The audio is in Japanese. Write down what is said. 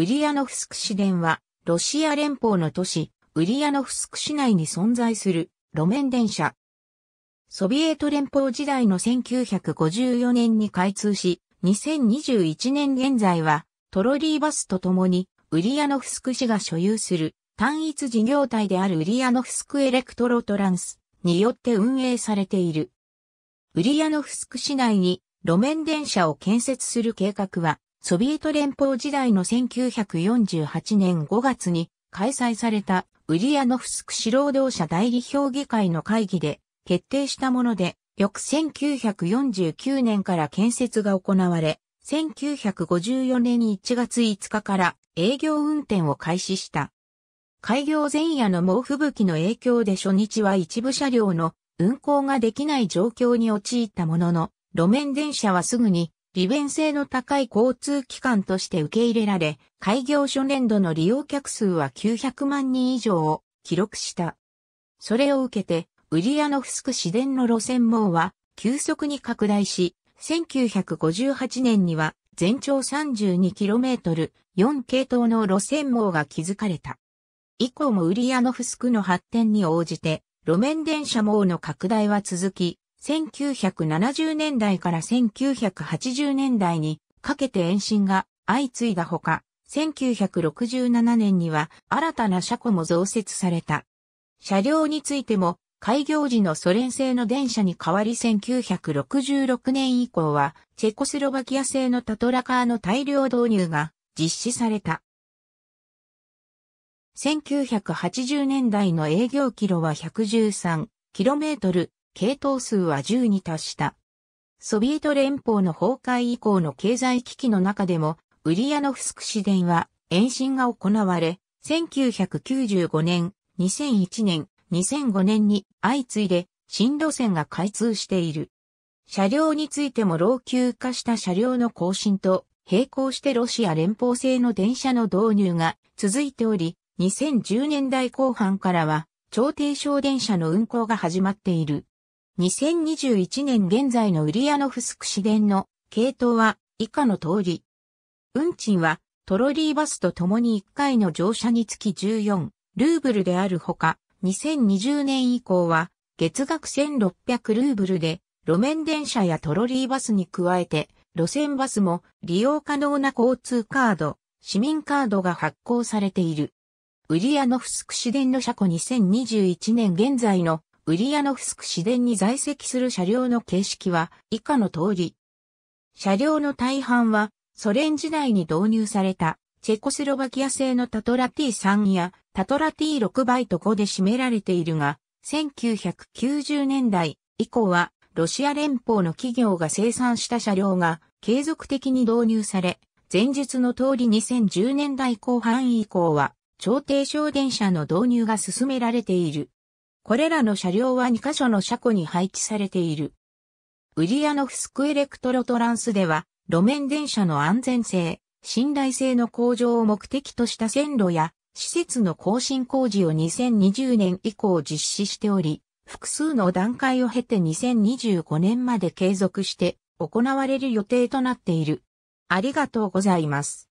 ウリアノフスク市電は、ロシア連邦の都市、ウリアノフスク市内に存在する路面電車。ソビエト連邦時代の1954年に開通し、2021年現在は、トロリーバスとともに、ウリアノフスク市が所有する単一事業体であるウリアノフスクエレクトロトランスによって運営されている。ウリアノフスク市内に路面電車を建設する計画はソビエト連邦時代の1948年5月に開催されたウリアノフスク市労働者代理評議会の会議で決定したもので、翌1949年から建設が行われ、1954年1月5日から営業運転を開始した。開業前夜の猛吹雪の影響で初日は一部車両の運行ができない状況に陥ったものの、路面電車はすぐに利便性の高い交通機関として受け入れられ、開業初年度の利用客数は900万人以上を記録した。それを受けて、ウリアノフスク市電の路線網は急速に拡大し、1958年には全長 32km、4系統の路線網が築かれた。以降もウリアノフスクの発展に応じて、路面電車網の拡大は続き、1970年代から1980年代にかけて延伸が相次いだほか、1967年には新たな車庫も増設された。車両についても開業時のソ連製の電車に代わり1966年以降はチェコスロバキア製のタトラカーの大量導入が実施された。1980年代の営業キロは 113km、系統数は10に達した。ソビエト連邦の崩壊以降の経済危機の中でも、ウリアノフスク市電は延伸が行われ、1995年、2001年、2005年に相次いで新路線が開通している。車両についても老朽化した車両の更新と並行してロシア連邦製の電車の導入が続いており、2010年代後半からは超低床電車の運行が始まっている。2021年現在のウリアノフスク市電の系統は以下の通り。運賃はトロリーバスと共に1回の乗車につき14ルーブルであるほか、2020年以降は月額1600ルーブルで路面電車やトロリーバスに加えて路線バスも利用可能な交通カード、市民カードが発行されている。ウリアノフスク市電の車庫2021年現在のウリアノフスク市電に在籍する車両の形式は以下の通り。車両の大半はソ連時代に導入されたチェコスロバキア製のタトラ T3 やタトラ T6 バイト5で占められているが、1990年代以降はロシア連邦の企業が生産した車両が継続的に導入され、前述の通り2010年代後半以降は、超低省電車の導入が進められている。これらの車両は2カ所の車庫に配置されている。ウリアノフスクエレクトロトランスでは、路面電車の安全性、信頼性の向上を目的とした線路や、施設の更新工事を2020年以降実施しており、複数の段階を経て2025年まで継続して行われる予定となっている。ありがとうございます。